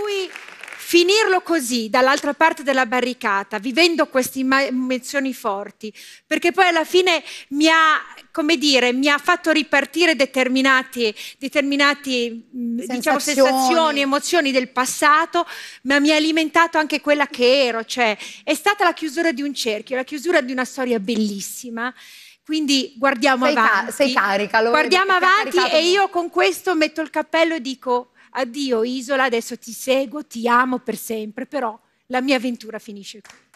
cui finirlo così, dall'altra parte della barricata, vivendo queste emozioni forti, perché poi alla fine mi ha come dire, mi ha fatto ripartire determinate mm, diciamo, sensazioni, emozioni del passato, ma mi ha alimentato anche quella che ero. Cioè, è stata la chiusura di un cerchio, la chiusura di una storia bellissima. Quindi guardiamo sei avanti. Ca- sei carica. Lo guardiamo avanti e io con questo metto il cappello e dico addio isola, adesso ti seguo, ti amo per sempre, però la mia avventura finisce qui.